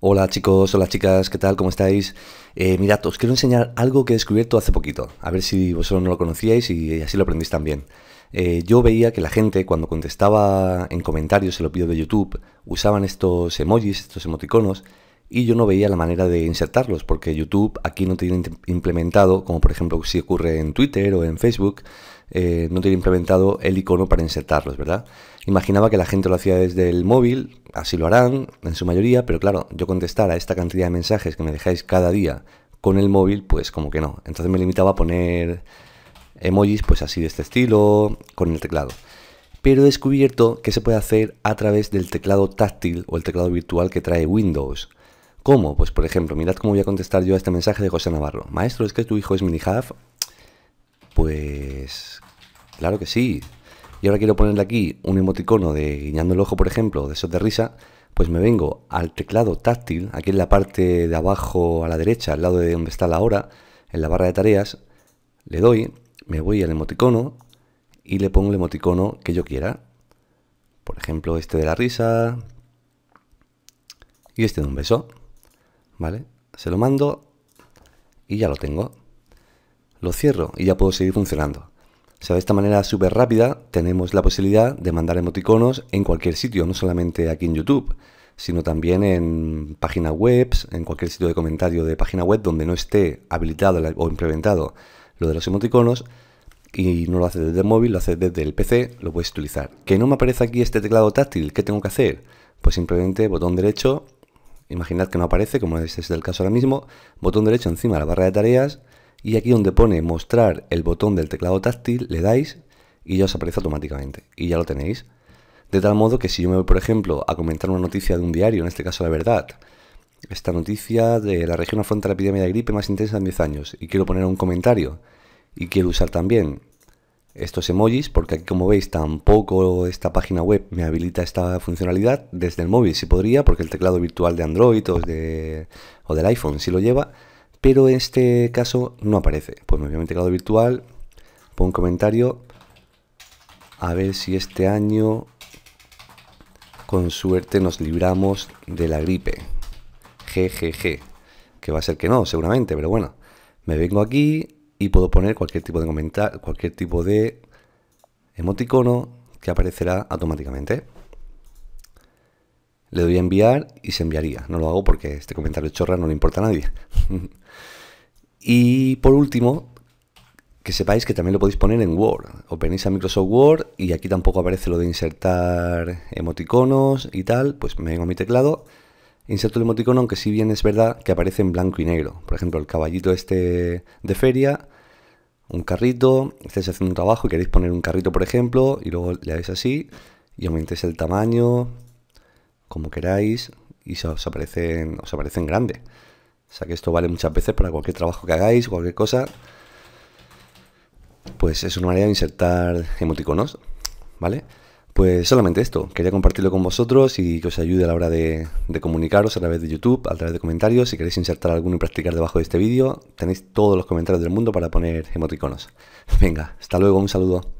Hola chicos, hola chicas, ¿qué tal? ¿Cómo estáis? Eh, mirad, os quiero enseñar algo que he descubierto hace poquito, a ver si vosotros no lo conocíais y así lo aprendéis también. Eh, yo veía que la gente cuando contestaba en comentarios los vídeos de YouTube usaban estos emojis, estos emoticonos, y yo no veía la manera de insertarlos porque YouTube aquí no tiene implementado, como por ejemplo si ocurre en Twitter o en Facebook, eh, no tiene implementado el icono para insertarlos, ¿verdad? Imaginaba que la gente lo hacía desde el móvil, así lo harán en su mayoría, pero claro, yo contestar a esta cantidad de mensajes que me dejáis cada día con el móvil, pues como que no. Entonces me limitaba a poner emojis pues así de este estilo, con el teclado pero he descubierto que se puede hacer a través del teclado táctil o el teclado virtual que trae Windows. ¿Cómo? Pues por ejemplo, mirad cómo voy a contestar yo a este mensaje de José Navarro. Maestro, ¿es que tu hijo es minihaf? Pues claro que sí. Y ahora quiero ponerle aquí un emoticono de guiñando el ojo, por ejemplo, de esos de risa. Pues me vengo al teclado táctil, aquí en la parte de abajo a la derecha, al lado de donde está la hora, en la barra de tareas. Le doy, me voy al emoticono y le pongo el emoticono que yo quiera. Por ejemplo, este de la risa y este de un beso. ¿Vale? Se lo mando y ya lo tengo. Lo cierro y ya puedo seguir funcionando. O sea, de esta manera súper rápida tenemos la posibilidad de mandar emoticonos en cualquier sitio, no solamente aquí en YouTube, sino también en páginas web, en cualquier sitio de comentario de página web donde no esté habilitado o implementado lo de los emoticonos y no lo haces desde el móvil, lo haces desde el PC, lo puedes utilizar. Que no me aparece aquí este teclado táctil, ¿qué tengo que hacer? Pues simplemente botón derecho, Imaginad que no aparece, como es este el caso ahora mismo, botón derecho encima de la barra de tareas y aquí donde pone mostrar el botón del teclado táctil le dais y ya os aparece automáticamente y ya lo tenéis. De tal modo que si yo me voy, por ejemplo, a comentar una noticia de un diario, en este caso La Verdad, esta noticia de la región afronta la epidemia de gripe más intensa en 10 años y quiero poner un comentario y quiero usar también estos emojis, porque aquí como veis tampoco esta página web me habilita esta funcionalidad desde el móvil, si podría, porque el teclado virtual de Android o, de, o del iPhone sí lo lleva, pero en este caso no aparece. Pues me voy a mi teclado virtual, pongo un comentario, a ver si este año con suerte nos libramos de la gripe. GGG, que va a ser que no, seguramente, pero bueno. Me vengo aquí, y puedo poner cualquier tipo de comentario, cualquier tipo de emoticono que aparecerá automáticamente. Le doy a enviar y se enviaría. No lo hago porque este comentario chorra no le importa a nadie. y por último, que sepáis que también lo podéis poner en Word. Os a Microsoft Word y aquí tampoco aparece lo de insertar emoticonos y tal. Pues me vengo a mi teclado Inserto el emoticono, aunque si bien es verdad que aparece en blanco y negro. Por ejemplo, el caballito este de feria, un carrito, estáis haciendo un trabajo y queréis poner un carrito, por ejemplo, y luego le dais así y aumentáis el tamaño, como queráis, y os aparecen, os aparecen grande. O sea que esto vale muchas veces para cualquier trabajo que hagáis, cualquier cosa. Pues es una manera de insertar emoticonos, ¿vale? Pues solamente esto, quería compartirlo con vosotros y que os ayude a la hora de, comunicaros a través de YouTube, a través de comentarios. Si queréis insertar alguno y practicar debajo de este vídeo, tenéis todos los comentarios del mundo para poner emoticonos. Venga, hasta luego, un saludo.